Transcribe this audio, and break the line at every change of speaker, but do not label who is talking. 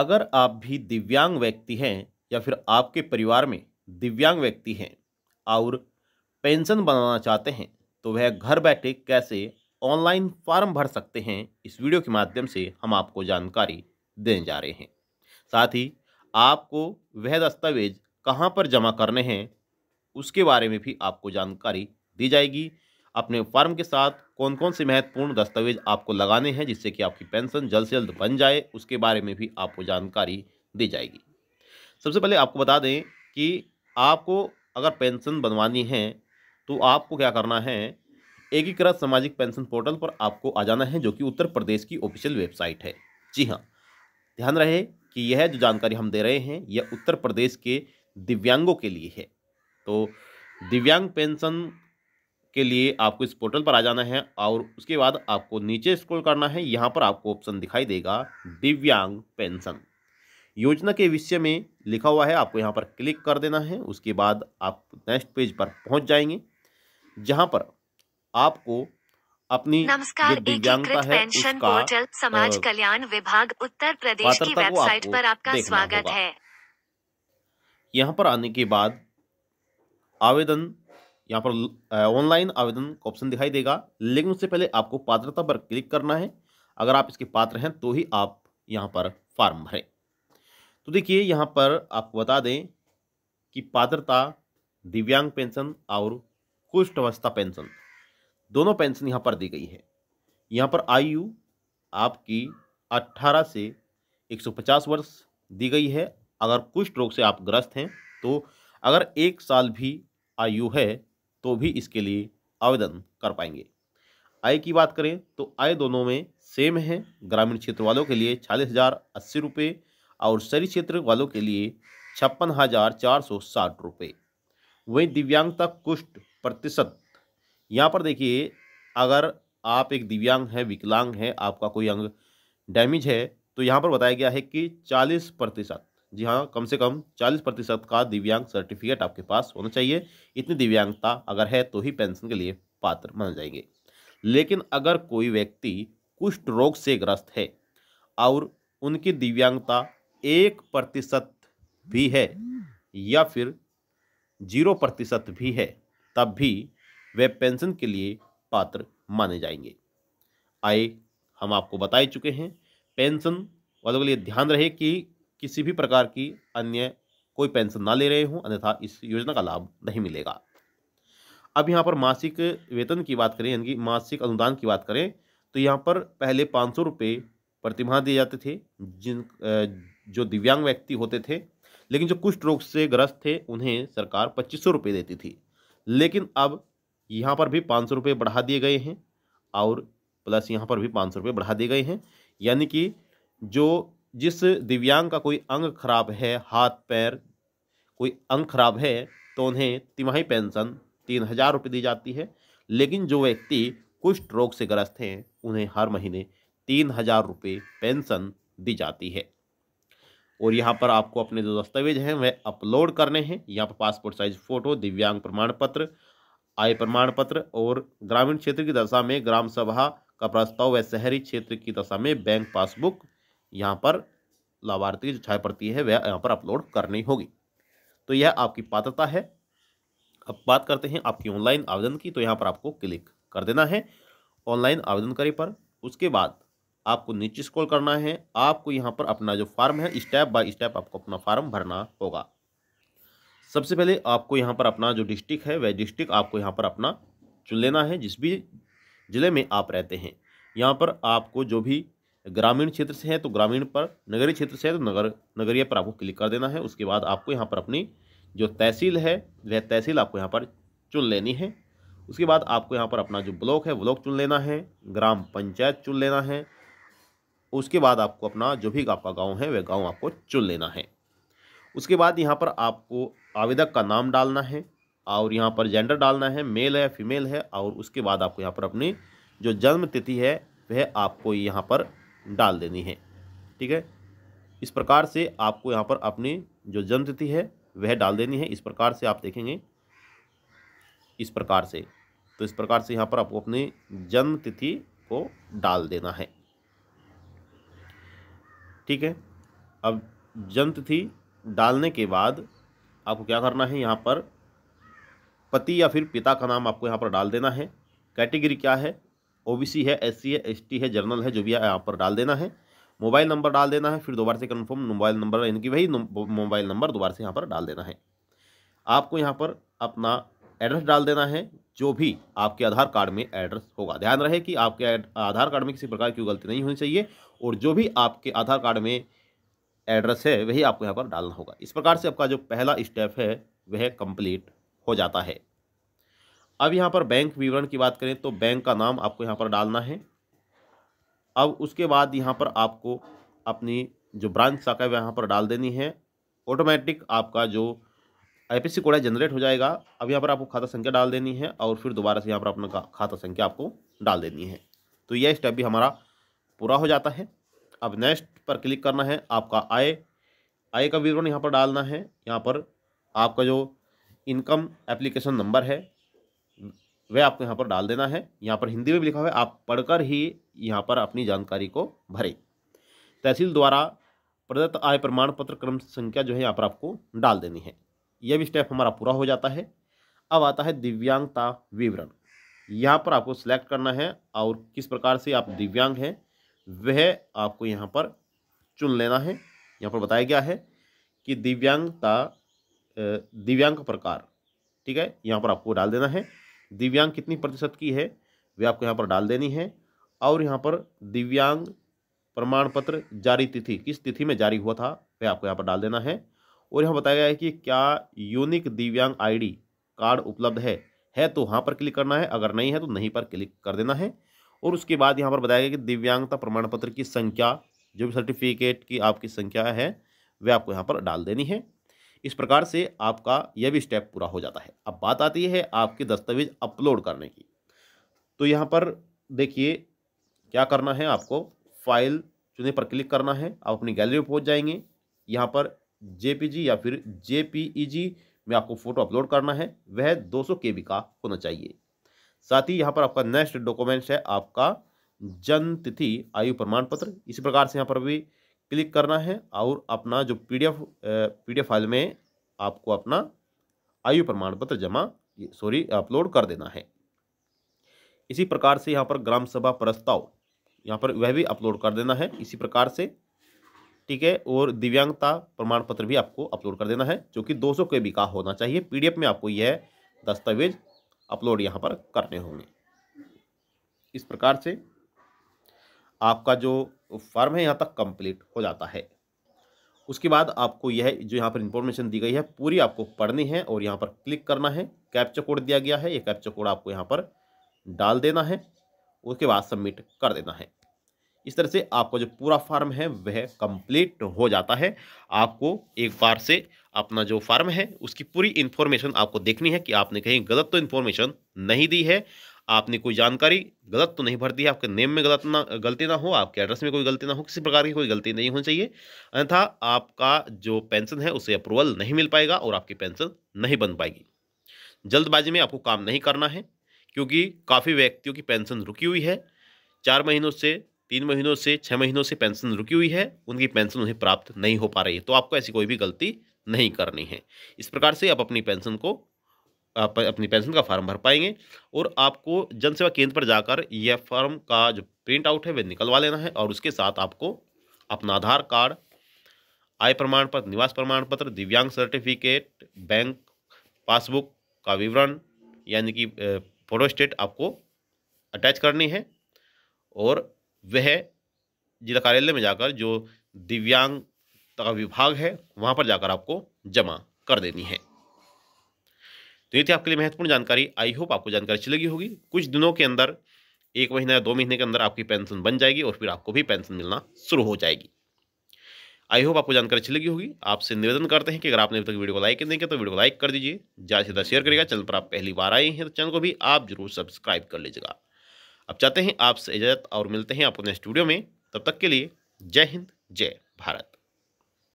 अगर आप भी दिव्यांग व्यक्ति हैं या फिर आपके परिवार में दिव्यांग व्यक्ति हैं और पेंशन बनाना चाहते हैं तो वह घर बैठे कैसे ऑनलाइन फॉर्म भर सकते हैं इस वीडियो के माध्यम से हम आपको जानकारी देने जा रहे हैं साथ ही आपको वह दस्तावेज कहाँ पर जमा करने हैं उसके बारे में भी आपको जानकारी दी जाएगी अपने फर्म के साथ कौन कौन से महत्वपूर्ण दस्तावेज आपको लगाने हैं जिससे कि आपकी पेंशन जल्द से जल्द बन जाए उसके बारे में भी आपको जानकारी दी जाएगी सबसे पहले आपको बता दें कि आपको अगर पेंशन बनवानी है तो आपको क्या करना है एकीकृत सामाजिक पेंशन पोर्टल पर आपको आ जाना है जो कि उत्तर प्रदेश की ऑफिशियल वेबसाइट है जी हाँ ध्यान रहे कि यह जो जानकारी हम दे रहे हैं यह उत्तर प्रदेश के दिव्यांगों के लिए है तो दिव्यांग पेंशन के लिए आपको इस पोर्टल पर आ जाना है और उसके बाद आपको नीचे स्क्रॉल करना है यहाँ पर आपको ऑप्शन दिखाई देगा दिव्यांग पेंशन योजना के विषय में लिखा हुआ है आपको यहाँ पर क्लिक कर देना है उसके बाद आप नेक्स्ट पेज पर पहुँच जाएंगे जहाँ पर आपको अपनी नमस्कार दिव्यांगता है पेंशन पोर्टल समाज कल्याण विभाग उत्तर प्रदेश की वेबसाइट पर आपका स्वागत है यहाँ पर आने के बाद आवेदन यहाँ पर ऑनलाइन आवेदन का ऑप्शन दिखाई देगा लेकिन उससे पहले आपको पात्रता पर क्लिक करना है अगर आप इसके पात्र हैं तो ही आप यहाँ पर फॉर्म भरें तो देखिए यहाँ पर आपको बता दें कि पात्रता दिव्यांग पेंशन और कुष्ठवस्था पेंशन दोनों पेंशन यहाँ पर दी गई है यहाँ पर आयु आपकी 18 से 150 वर्ष दी गई है अगर कुष्ठ रोग से आप ग्रस्त हैं तो अगर एक साल भी आयु है तो भी इसके लिए आवेदन कर पाएंगे आय की बात करें तो आय दोनों में सेम है ग्रामीण क्षेत्र वालों के लिए छियालीस हज़ार अस्सी रुपये और शहरी क्षेत्र वालों के लिए छप्पन हज़ार चार सौ साठ रुपये वहीं दिव्यांगता कुष्ठ प्रतिशत यहाँ पर देखिए अगर आप एक दिव्यांग हैं विकलांग हैं आपका कोई अंग डैमेज है तो यहाँ पर बताया गया है कि चालीस प्रतिशत जी हाँ कम से कम चालीस प्रतिशत का दिव्यांग सर्टिफिकेट आपके पास होना चाहिए इतनी दिव्यांगता अगर है तो ही पेंशन के लिए पात्र माने जाएंगे लेकिन अगर कोई व्यक्ति कुष्ठ रोग से ग्रस्त है और उनकी दिव्यांगता एक प्रतिशत भी है या फिर जीरो प्रतिशत भी है तब भी वे पेंशन के लिए पात्र माने जाएंगे आए हम आपको बता ही चुके हैं पेंशन वालों के लिए ध्यान रहे कि किसी भी प्रकार की अन्य कोई पेंशन ना ले रहे हों अन्यथा इस योजना का लाभ नहीं मिलेगा अब यहाँ पर मासिक वेतन की बात करें यानी कि मासिक अनुदान की बात करें तो यहाँ पर पहले पाँच सौ रुपये प्रतिमाह दिए जाते थे जिन जो दिव्यांग व्यक्ति होते थे लेकिन जो कुष्ठ रोग से ग्रस्त थे उन्हें सरकार पच्चीस सौ रुपये देती थी लेकिन अब यहाँ पर भी पाँच सौ रुपये बढ़ा दिए गए हैं और प्लस यहाँ पर भी पाँच सौ रुपये बढ़ा दिए गए हैं यानी कि जो जिस दिव्यांग का कोई अंग खराब है हाथ पैर कोई अंग खराब है तो उन्हें तिमाही पेंशन तीन हजार रुपये दी जाती है लेकिन जो व्यक्ति कुष्ठ रोग से ग्रस्त हैं उन्हें हर महीने तीन हजार रुपये पेंशन दी जाती है और यहाँ पर आपको अपने जो दस्तावेज हैं वह अपलोड करने हैं यहाँ पर पासपोर्ट साइज फ़ोटो दिव्यांग प्रमाण पत्र आय प्रमाण पत्र और ग्रामीण क्षेत्र की दशा में ग्राम सभा का प्रस्ताव व शहरी क्षेत्र की दशा में बैंक पासबुक यहाँ पर लाभार्थी की जो प्रति है वह यहाँ पर अपलोड करनी होगी तो यह आपकी पात्रता है अब बात करते हैं आपकी ऑनलाइन आवेदन की तो यहाँ पर आपको क्लिक कर देना है ऑनलाइन आवेदन करें पर उसके बाद आपको नीचे स्क्रॉल करना है आपको यहाँ पर अपना जो फार्म है स्टेप बाय स्टेप आपको अपना फार्म भरना होगा सबसे पहले आपको यहाँ पर अपना जो डिस्ट्रिक्ट है वह डिस्ट्रिक्ट आपको यहाँ पर अपना चुन लेना है जिस भी ज़िले में आप रहते हैं यहाँ पर आपको जो भी ग्रामीण क्षेत्र से है तो ग्रामीण पर नगरीय क्षेत्र से है तो नगर नगरीय पर आपको क्लिक कर देना है उसके बाद आपको यहाँ पर अपनी जो तहसील है वह तहसील आपको यहाँ पर चुन लेनी है उसके बाद आपको यहाँ पर अपना जो ब्लॉक है ब्लॉक चुन लेना है ग्राम पंचायत चुन लेना है उसके बाद आपको अपना जो भी आपका गांव है वह गांव आपको चुन लेना है उसके बाद यहाँ पर आपको आवेदक का नाम डालना है और यहाँ पर जेंडर डालना है मेल है फीमेल है और उसके बाद आपको यहाँ पर अपनी जो जन्म तिथि है वह आपको यहाँ पर डाल देनी है ठीक है इस प्रकार से आपको यहाँ पर अपनी जो जन्म तिथि है वह डाल देनी है इस प्रकार से आप देखेंगे इस प्रकार से तो इस प्रकार से यहाँ पर आपको अपनी जन्म तिथि को डाल देना है ठीक है अब जन्म तिथि डालने के बाद आपको क्या करना है यहाँ पर पति या फिर पिता का नाम आपको यहाँ पर डाल देना है कैटेगरी क्या है ओबीसी है एससी है एसटी है जर्नल है जो भी है यहाँ पर डाल देना है मोबाइल नंबर डाल देना है फिर दोबारा से कन्फर्म मोबाइल नंबर इनकी वही मोबाइल नंबर दोबारा से यहाँ पर डाल देना है आपको यहाँ पर अपना एड्रेस डाल देना है जो भी आपके आधार कार्ड में एड्रेस होगा ध्यान रहे कि आपके आधार कार्ड में किसी प्रकार की गलती नहीं होनी चाहिए और जो भी आपके आधार कार्ड में एड्रेस है वही आपको यहाँ पर डालना होगा इस प्रकार से आपका जो पहला स्टेप है वह कंप्लीट हो जाता है अब यहाँ पर बैंक विवरण की बात करें तो बैंक का नाम आपको यहाँ पर डालना है अब उसके बाद यहाँ पर आपको अपनी जो ब्रांच शाखा है यहाँ पर डाल देनी है ऑटोमेटिक आपका जो पी कोड है जनरेट हो जाएगा अब यहाँ पर आपको खाता संख्या डाल देनी है और फिर दोबारा से यहाँ पर अपना खाता संख्या आपको डाल देनी है तो यह स्टेप भी हमारा पूरा हो जाता है अब नेक्स्ट पर क्लिक करना है आपका आय आय का विवरण यहाँ पर डालना है यहाँ पर आपका जो इनकम एप्लीकेशन नंबर है वह आपको यहाँ पर डाल देना है यहाँ पर हिंदी में भी लिखा हुआ है आप पढ़कर ही यहाँ पर अपनी जानकारी को भरें तहसील द्वारा प्रदत्त आय प्रमाण पत्र क्रम संख्या जो है यहाँ पर आपको डाल देनी है यह भी स्टेप हमारा पूरा हो जाता है अब आता है दिव्यांगता विवरण यहाँ पर आपको सिलेक्ट करना है और किस प्रकार से आप दिव्यांग हैं वह आपको यहाँ पर चुन लेना है यहाँ पर बताया गया है कि दिव्यांगता दिव्यांग प्रकार ठीक है यहाँ पर आपको डाल देना है दिव्यांग कितनी प्रतिशत की है वे आपको यहाँ पर डाल देनी है और यहाँ पर दिव्यांग प्रमाण पत्र जारी तिथि किस तिथि में जारी हुआ था वह आपको यहाँ पर डाल देना है और यहाँ बताया गया है कि क्या यूनिक दिव्यांग आईडी कार्ड उपलब्ध है है तो वहाँ पर क्लिक करना है अगर नहीं है तो नहीं पर क्लिक कर देना है और उसके बाद यहाँ पर बताया गया कि दिव्यांगता प्रमाण पत्र की संख्या जो भी सर्टिफिकेट की आपकी संख्या है वह आपको यहाँ पर डाल देनी है इस प्रकार से आपका यह भी स्टेप पूरा हो जाता है अब बात आती है आपके दस्तावेज अपलोड करने की तो यहाँ पर देखिए क्या करना है आपको फाइल चुने पर क्लिक करना है आप अपनी गैलरी में पहुँच जाएंगे यहाँ पर जे या फिर जे e में आपको फ़ोटो अपलोड करना है वह दो के का होना चाहिए साथ ही यहाँ पर आपका नेक्स्ट डॉक्यूमेंट्स है आपका जन्म तिथि आयु प्रमाण पत्र इसी प्रकार से यहाँ पर भी क्लिक करना है और अपना जो पीडीएफ पीडीएफ फाइल में आपको अपना आयु प्रमाण पत्र जमा सॉरी अपलोड कर देना है इसी प्रकार से यहाँ पर ग्राम सभा प्रस्ताव यहाँ पर वह भी अपलोड कर देना है इसी प्रकार से ठीक है और दिव्यांगता प्रमाण पत्र भी आपको अपलोड कर देना है जो कि दो सौ के बी का होना चाहिए पीडीएफ में आपको यह दस्तावेज अपलोड यहाँ पर करने होंगे इस प्रकार से आपका जो फॉर्म है यहाँ तक कंप्लीट हो जाता है उसके बाद आपको यह जो यहाँ पर इंफॉर्मेशन दी गई है पूरी आपको पढ़नी है और यहाँ पर क्लिक करना है कैप्चर कोड दिया गया है ये कैप्चर कोड आपको यहाँ पर डाल देना है उसके बाद सबमिट कर देना है इस तरह से आपका जो पूरा फार्म है वह कंप्लीट हो जाता है आपको एक बार से अपना जो फार्म है उसकी पूरी इन्फॉर्मेशन आपको देखनी है कि आपने कहीं गलत तो इन्फॉर्मेशन नहीं दी है आपने कोई जानकारी गलत तो नहीं भर दी है आपके नेम में गलत ना गलती ना हो आपके एड्रेस में कोई गलती ना हो किसी प्रकार की कोई गलती नहीं होनी चाहिए अन्यथा आपका जो पेंशन है उसे अप्रूवल नहीं मिल पाएगा और आपकी पेंशन नहीं बन पाएगी जल्दबाजी में आपको काम नहीं करना है क्योंकि काफ़ी व्यक्तियों की पेंशन रुकी हुई है चार महीनों से तीन महीनों से छः महीनों से पेंशन रुकी हुई है उनकी पेंशन उन्हें प्राप्त नहीं हो पा रही है तो आपको ऐसी कोई भी गलती नहीं करनी है इस प्रकार से आप अपनी पेंशन को आप अपनी पेंशन का फार्म भर पाएंगे और आपको जनसेवा केंद्र पर जाकर यह फॉर्म का जो प्रिंट आउट है वह निकलवा लेना है और उसके साथ आपको अपना आधार कार्ड आय प्रमाण पत्र निवास प्रमाण पत्र दिव्यांग सर्टिफिकेट बैंक पासबुक का विवरण यानी कि फोटो स्टेट आपको अटैच करनी है और वह जिला कार्यालय में जाकर जो दिव्यांग का विभाग है वहाँ पर जाकर आपको जमा कर देनी है तो ये थी आपके लिए महत्वपूर्ण जानकारी आई होप आपको जानकारी अच्छी लगी होगी कुछ दिनों के अंदर एक महीना या दो महीने के अंदर आपकी पेंशन बन जाएगी और फिर आपको भी पेंशन मिलना शुरू हो जाएगी आई होप आपको जानकारी अच्छी लगी होगी आपसे निवेदन करते हैं कि अगर आपने अभी तक वीडियो को लाइक नहीं किया तो वीडियो को लाइक कर दीजिए ज़्यादा से ज़्यादा शेयर करेगा चैनल पर आप पहली बार आए हैं तो चैनल को भी आप जरूर सब्सक्राइब कर लीजिएगा अब चाहते हैं आपसे इजाज़त और मिलते हैं आपको नेक्स्ट वीडियो में तब तक के लिए जय हिंद जय भारत